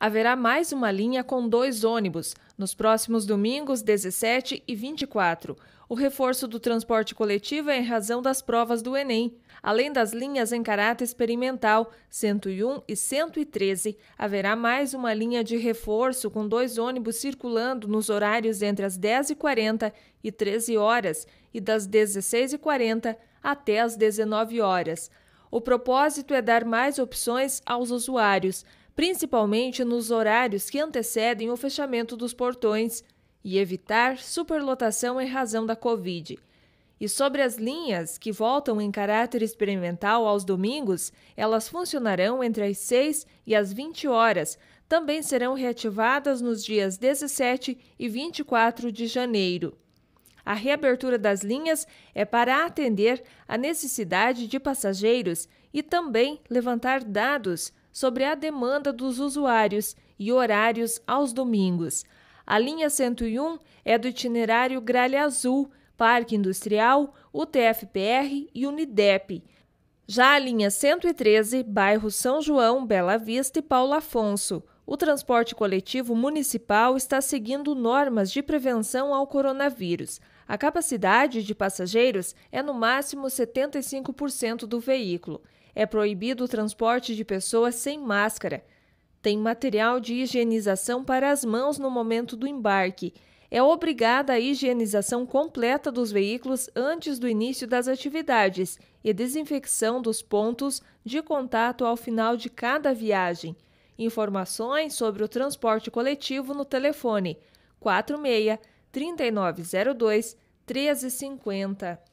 haverá mais uma linha com dois ônibus, nos próximos domingos 17 e 24. O reforço do transporte coletivo é em razão das provas do Enem. Além das linhas em caráter experimental 101 e 113, haverá mais uma linha de reforço com dois ônibus circulando nos horários entre as 10h40 e 13 horas e das 16h40 até as 19 horas. O propósito é dar mais opções aos usuários principalmente nos horários que antecedem o fechamento dos portões, e evitar superlotação em razão da Covid. E sobre as linhas que voltam em caráter experimental aos domingos, elas funcionarão entre as 6 e as 20 horas. Também serão reativadas nos dias 17 e 24 de janeiro. A reabertura das linhas é para atender à necessidade de passageiros e também levantar dados sobre a demanda dos usuários e horários aos domingos. A linha 101 é do itinerário Gralha Azul, Parque Industrial, UTFPR e Unidep. Já a linha 113, bairro São João, Bela Vista e Paulo Afonso. O transporte coletivo municipal está seguindo normas de prevenção ao coronavírus. A capacidade de passageiros é no máximo 75% do veículo. É proibido o transporte de pessoas sem máscara. Tem material de higienização para as mãos no momento do embarque. É obrigada a higienização completa dos veículos antes do início das atividades e desinfecção dos pontos de contato ao final de cada viagem. Informações sobre o transporte coletivo no telefone 46 3902 1350.